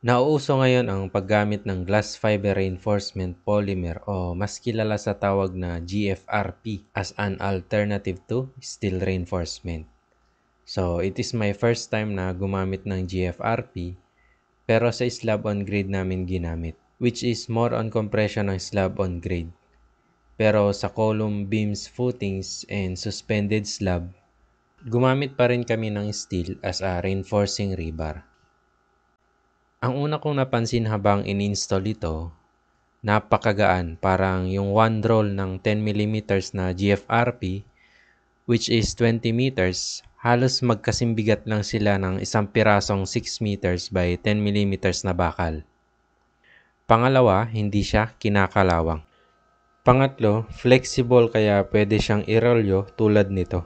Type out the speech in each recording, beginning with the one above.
Nauuso ngayon ang paggamit ng glass fiber reinforcement polymer o mas kilala sa tawag na GFRP as an alternative to steel reinforcement. So, it is my first time na gumamit ng GFRP pero sa slab on grade namin ginamit which is more on compression ng slab on grade. Pero sa column, beams, footings, and suspended slab, gumamit pa rin kami ng steel as a reinforcing rebar. Ang una kong napansin habang in-install ito, napakagaan. Parang yung one roll ng 10mm na GFRP, which is 20 meters, halos magkasimbigat lang sila ng isang pirasong 6 meters by 10 millimeters na bakal. Pangalawa, hindi siya kinakalawang. Pangatlo, flexible kaya pwede siyang irolyo tulad nito.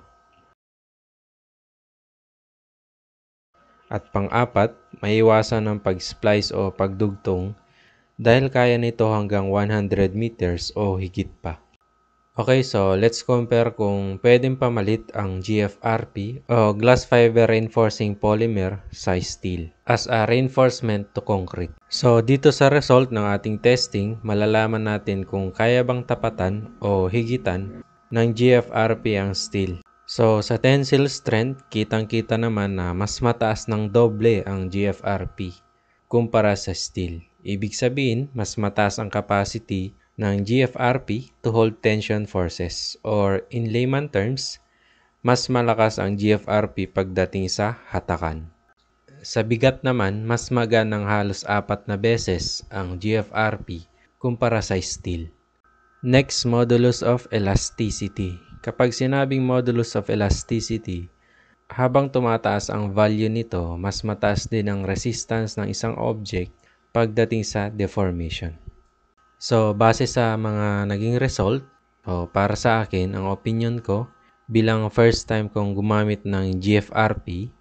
At pang-apat, maiwasan ang pag-splice o pagdugtong dahil kaya nito hanggang 100 meters o higit pa. Okay, so let's compare kung pwedeng pamalit ang GFRP o glass fiber reinforcing polymer sa steel as a reinforcement to concrete. So dito sa result ng ating testing, malalaman natin kung kaya bang tapatan o higitan ng GFRP ang steel So sa tensile strength, kitang-kita naman na mas mataas ng doble ang GFRP kumpara sa steel. Ibig sabihin, mas mataas ang capacity ng GFRP to hold tension forces or in layman terms, mas malakas ang GFRP pagdating sa hatakan. Sa bigat naman, mas maga ng halos apat na beses ang GFRP kumpara sa steel. Next, modulus of elasticity. Kapag sinabing modulus of elasticity, habang tumataas ang value nito, mas mataas din ang resistance ng isang object pagdating sa deformation. So, base sa mga naging result, o para sa akin, ang opinion ko, bilang first time kong gumamit ng GFRP,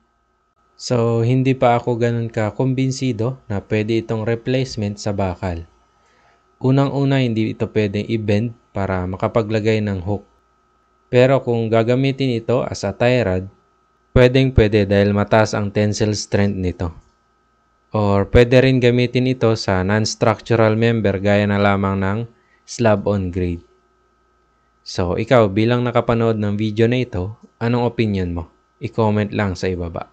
so hindi pa ako ganun ka-kumbinsido na pwede itong replacement sa bakal. Unang-una, hindi ito pwedeng i-bend para makapaglagay ng hook pero kung gagamitin ito as a tie rod, pwedeng pwede dahil mataas ang tensile strength nito. Or pwede rin gamitin ito sa non-structural member gaya na lamang ng slab-on grade. So, ikaw bilang nakapanood ng video na ito, anong opinion mo? I-comment lang sa ibaba.